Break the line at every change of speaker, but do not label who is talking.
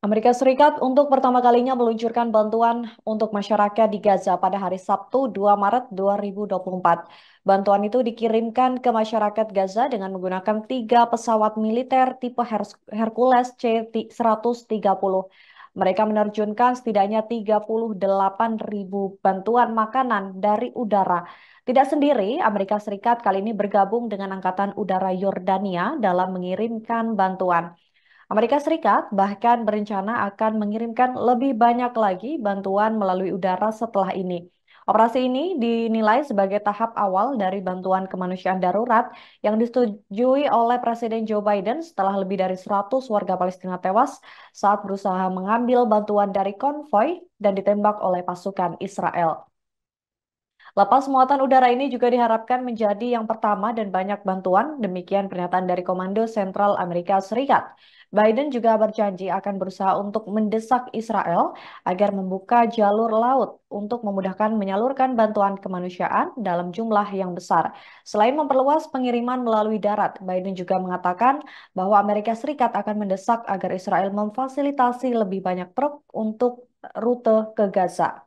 Amerika Serikat untuk pertama kalinya meluncurkan bantuan untuk masyarakat di Gaza pada hari Sabtu 2 Maret 2024. Bantuan itu dikirimkan ke masyarakat Gaza dengan menggunakan tiga pesawat militer tipe Hercules C-130. Mereka menerjunkan setidaknya 38 ribu bantuan makanan dari udara. Tidak sendiri, Amerika Serikat kali ini bergabung dengan Angkatan Udara Yordania dalam mengirimkan bantuan. Amerika Serikat bahkan berencana akan mengirimkan lebih banyak lagi bantuan melalui udara setelah ini. Operasi ini dinilai sebagai tahap awal dari bantuan kemanusiaan darurat yang disetujui oleh Presiden Joe Biden setelah lebih dari 100 warga Palestina tewas saat berusaha mengambil bantuan dari konvoi dan ditembak oleh pasukan Israel. Lapas Muatan Udara ini juga diharapkan menjadi yang pertama dan banyak bantuan, demikian pernyataan dari Komando Sentral Amerika Serikat. Biden juga berjanji akan berusaha untuk mendesak Israel agar membuka jalur laut untuk memudahkan menyalurkan bantuan kemanusiaan dalam jumlah yang besar. Selain memperluas pengiriman melalui darat, Biden juga mengatakan bahwa Amerika Serikat akan mendesak agar Israel memfasilitasi lebih banyak truk untuk rute ke Gaza.